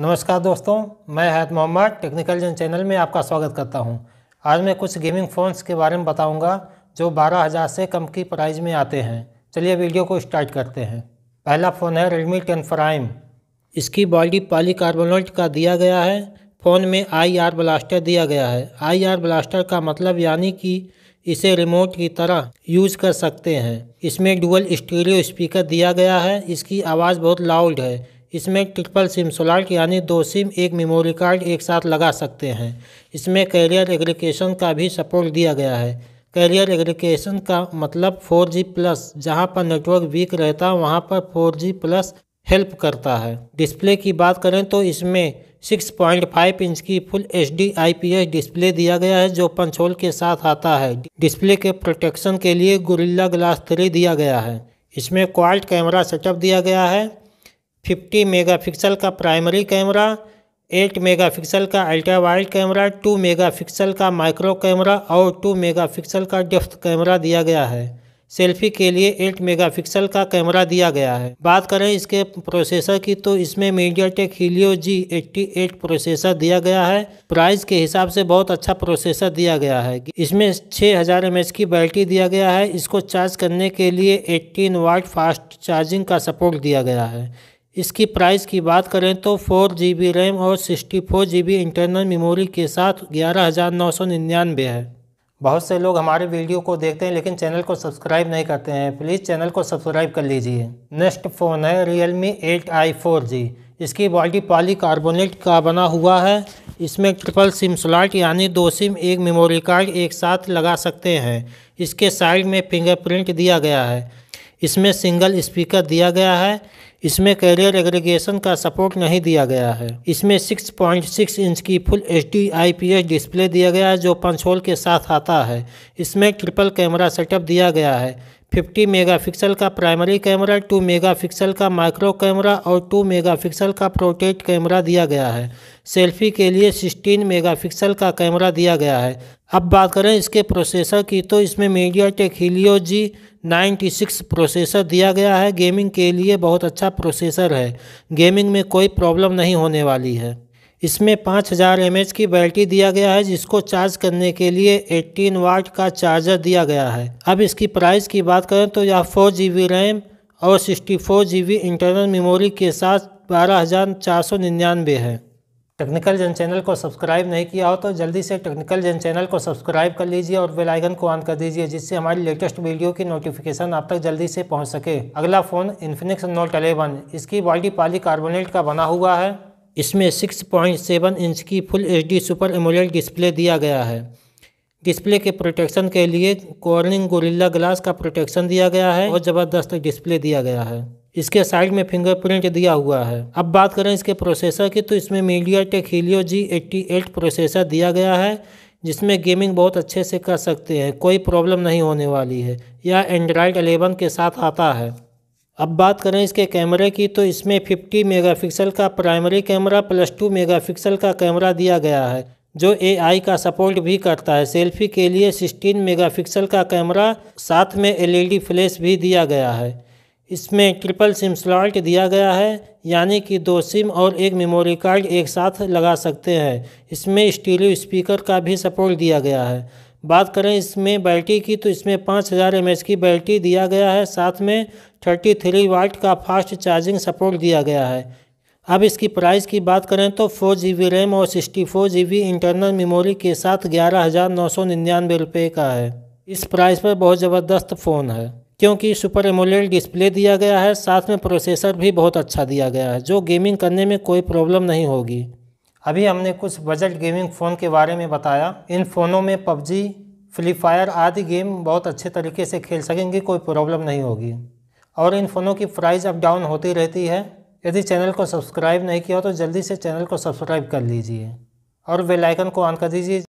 नमस्कार दोस्तों मैं हैत मोहम्मद टेक्निकल जन चैनल में आपका स्वागत करता हूं। आज मैं कुछ गेमिंग फ़ोन्स के बारे में बताऊंगा जो 12000 से कम की प्राइस में आते हैं चलिए वीडियो को स्टार्ट करते हैं पहला फ़ोन है रेडमी टेन प्राइम इसकी बॉडी कार्बोनेट का दिया गया है फ़ोन में आई आर ब्लास्टर दिया गया है आई आर ब्लास्टर का मतलब यानी कि इसे रिमोट की तरह यूज कर सकते हैं इसमें डुअल स्टीरियो स्पीकर दिया गया है इसकी आवाज़ बहुत लाउड है इसमें ट्रिपल सिम सोलार यानी दो सिम एक मेमोरी कार्ड एक साथ लगा सकते हैं इसमें कैरियर एग्रीकेशन का भी सपोर्ट दिया गया है कैरियर एग्रीकेशन का मतलब 4G प्लस जहाँ पर नेटवर्क वीक रहता वहाँ पर 4G प्लस हेल्प करता है डिस्प्ले की बात करें तो इसमें 6.5 इंच की फुल एच डी डिस्प्ले दिया गया है जो पंचोल के साथ आता है डिस्प्ले के प्रोटेक्शन के लिए गुरिल्ला ग्लास थ्री दिया गया है इसमें क्वाल्ट कैमरा सेटअप दिया गया है 50 मेगापिक्सल का प्राइमरी कैमरा 8 मेगापिक्सल का अल्ट्रा वाइड कैमरा 2 मेगापिक्सल का माइक्रो कैमरा और 2 मेगापिक्सल का डेफ्थ कैमरा दिया गया है सेल्फी के लिए 8 मेगापिक्सल का कैमरा दिया गया है बात करें इसके प्रोसेसर की तो इसमें MediaTek Helio G eighty eight processor दिया गया है प्राइस के हिसाब से बहुत अच्छा प्रोसेसर दिया गया है इसमें 6000 हज़ार की बैटरी दिया गया है इसको चार्ज करने के लिए 18 वाट फास्ट चार्जिंग का सपोर्ट दिया गया है इसकी प्राइस की बात करें तो फोर जी बी रैम और sixty four G B internal memory के साथ ग्यारह हज़ार नौ सौ निन्यानवे है बहुत से लोग हमारे वीडियो को देखते हैं लेकिन चैनल को सब्सक्राइब नहीं करते हैं प्लीज़ चैनल को सब्सक्राइब कर लीजिए नेक्स्ट फ़ोन है Realme eight i four G इसकी बॉडी पॉली कार्बोनेट का बना हुआ है इसमें ट्रिपल सिम स्लॉट यानी दो सिम एक मेमोरी कार्ड एक साथ लगा सकते हैं इसके साइड में फिंगरप्रिंट दिया गया है इसमें सिंगल स्पीकर दिया गया है इसमें कैरियर एग्रीगेशन का सपोर्ट नहीं दिया गया है इसमें 6.6 इंच की full H D I P display दिया गया है जो पंचोल के साथ आता है इसमें ट्रिपल कैमरा सेटअप दिया गया है 50 मेगापिक्सल का प्राइमरी कैमरा 2 मेगापिक्सल का माइक्रो कैमरा और 2 मेगापिक्सल का प्रोटेट कैमरा दिया गया है सेल्फी के लिए 16 मेगापिक्सल का कैमरा दिया गया है अब बात करें इसके प्रोसेसर की तो इसमें MediaTek Helio G 96 processor दिया गया है गेमिंग के लिए बहुत अच्छा प्रोसेसर है गेमिंग में कोई प्रॉब्लम नहीं होने वाली है इसमें 5000 हज़ार की बैटरी दिया गया है जिसको चार्ज करने के लिए 18 वाट का चार्जर दिया गया है अब इसकी प्राइस की बात करें तो यह फोर जी रैम और सिक्सटी फोर इंटरनल मेमोरी के साथ बारह हज़ार चार सौ निन्यानवे है टेक्निकल जन चैनल को सब्सक्राइब नहीं किया हो तो जल्दी से टेक्निकल जन चैनल को सब्सक्राइब कर लीजिए और बेल आइकन को ऑन कर दीजिए जिससे हमारी लेटेस्ट वीडियो की नोटिफिकेशन आप तक जल्दी से पहुंच सके अगला फ़ोन इन्फिनिक्स नोट अलेवन इसकी बॉडी पाली कार्बोनेट का बना हुआ है इसमें 6.7 इंच की full D super AMOLED display दिया गया है डिस्प्ले के प्रोटेक्शन के लिए कॉर्निंग गोरिल्ला ग्लास का प्रोटेक्शन दिया गया है और ज़बरदस्त डिस्प्ले दिया गया है इसके साइड में फिंगरप्रिंट दिया हुआ है अब बात करें इसके प्रोसेसर की तो इसमें MediaTek Helio G eighty eight processor दिया गया है जिसमें गेमिंग बहुत अच्छे से कर सकते हैं कोई प्रॉब्लम नहीं होने वाली है यह एंड्रॉयड अलेवन के साथ आता है अब बात करें इसके कैमरे की तो इसमें फिफ्टी मेगा का primary camera plus two mega का कैमरा दिया गया है जो एआई का सपोर्ट भी करता है सेल्फी के लिए 16 मेगापिक्सल का कैमरा साथ में एलईडी फ्लैश e भी दिया गया है इसमें ट्रिपल सिम स्लॉट दिया गया है यानी कि दो सिम और एक मेमोरी कार्ड एक साथ लगा सकते हैं इसमें स्टीरियो स्पीकर का भी सपोर्ट दिया गया है बात करें इसमें बैटरी की तो इसमें पाँच हज़ार एम की बैटरी दिया गया है साथ में थर्टी थ्री वाट का फास्ट चार्जिंग सपोर्ट दिया गया है अब इसकी प्राइस की बात करें तो फोर जी बी रैम और sixty four G B internal memory के साथ ग्यारह हज़ार नौ सौ निन्यानवे रुपये का है इस प्राइस पर बहुत ज़बरदस्त फ़ोन है क्योंकि सुपर एमोलेड डिस्प्ले दिया गया है साथ में प्रोसेसर भी बहुत अच्छा दिया गया है जो गेमिंग करने में कोई प्रॉब्लम नहीं होगी अभी हमने कुछ बजट गेमिंग फ़ोन के बारे में बताया इन फ़ोनों में पबजी फ्री फायर आदि गेम बहुत अच्छे तरीके से खेल सकेंगे कोई प्रॉब्लम नहीं होगी और इन फ़ोनों की प्राइस अप डाउन होती रहती है यदि चैनल को सब्सक्राइब नहीं किया तो जल्दी से चैनल को सब्सक्राइब कर लीजिए और बेलाइकन को ऑन कर दीजिए